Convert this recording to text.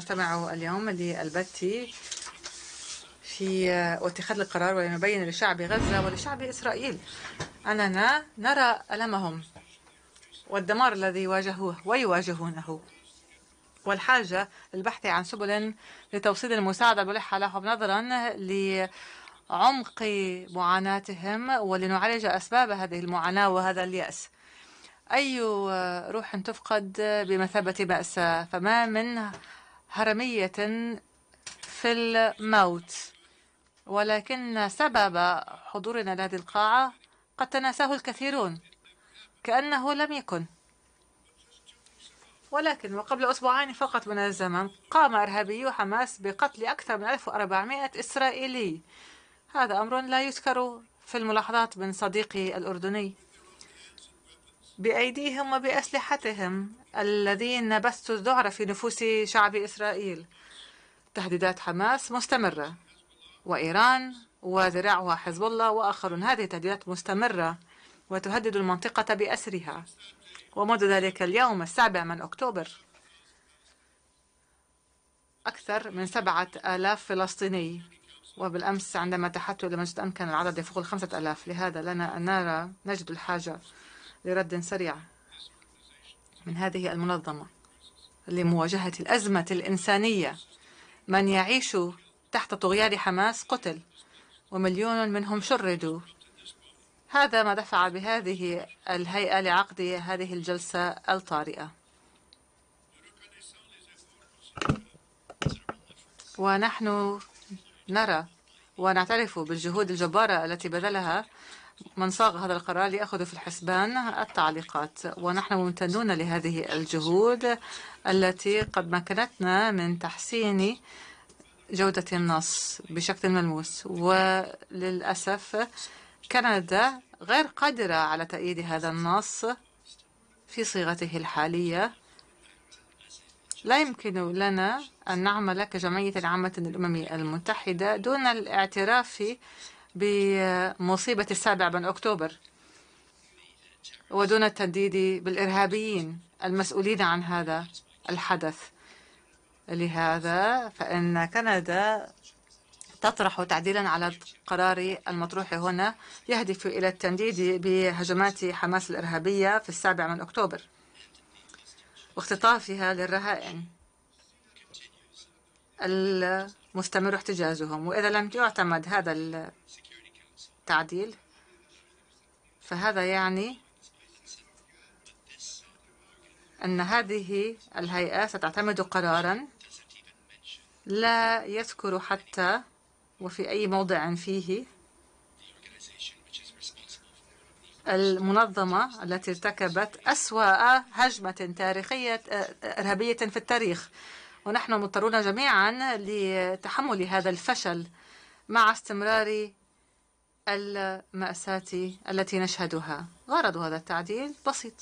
تبعه اليوم للبتي في واتخاذ القرار ولما بين لشعب غزة ولشعب إسرائيل أننا نرى ألمهم والدمار الذي واجهوه ويواجهونه والحاجة للبحث عن سبل لتوصيل المساعدة الملحة لهم نظرا لعمق معاناتهم ولنعالج أسباب هذه المعاناة وهذا اليأس أي روح تفقد بمثابة بأس فما من هرمية في الموت ولكن سبب حضورنا لهذه القاعة قد تناساه الكثيرون كأنه لم يكن ولكن وقبل أسبوعين فقط من الزمن قام إرهابيو حماس بقتل أكثر من 1400 إسرائيلي هذا أمر لا يذكر في الملاحظات من صديقي الأردني بأيديهم وبأسلحتهم الذين بثوا الذعر في نفوس شعب إسرائيل تهديدات حماس مستمرة وإيران وذراعها حزب الله وآخرون هذه تهديدات مستمرة وتهدد المنطقة بأسرها ومنذ ذلك اليوم السابع من أكتوبر أكثر من سبعة آلاف فلسطيني وبالأمس عندما تحدثوا إلى أمكن العدد يفوق الخمسة آلاف لهذا لنا أن نرى نجد الحاجة لرد سريع من هذه المنظمة لمواجهة الأزمة الإنسانية من يعيش تحت طغيان حماس قتل ومليون منهم شردوا هذا ما دفع بهذه الهيئة لعقد هذه الجلسة الطارئة ونحن نرى ونعترف بالجهود الجبارة التي بذلها من صاغ هذا القرار ليأخذ في الحسبان التعليقات ونحن ممتنون لهذه الجهود التي قد مكنتنا من تحسين جودة النص بشكل ملموس وللأسف كندا غير قادرة على تأييد هذا النص في صيغته الحالية لا يمكن لنا أن نعمل كجمعية العامة للأمم المتحدة دون الاعتراف بمصيبة السابع من أكتوبر ودون التنديد بالإرهابيين المسؤولين عن هذا الحدث لهذا فإن كندا تطرح تعديلا على القرار المطروح هنا يهدف إلى التنديد بهجمات حماس الإرهابية في السابع من أكتوبر واختطافها للرهائن المستمر احتجازهم وإذا لم يعتمد هذا التعديل فهذا يعني أن هذه الهيئة ستعتمد قرارا لا يذكر حتى وفي أي موضع فيه المنظمة التي ارتكبت أسوأ هجمة تاريخية إرهابية في التاريخ ونحن مضطرون جميعا لتحمل هذا الفشل مع استمرار المأساة التي نشهدها غرض هذا التعديل بسيط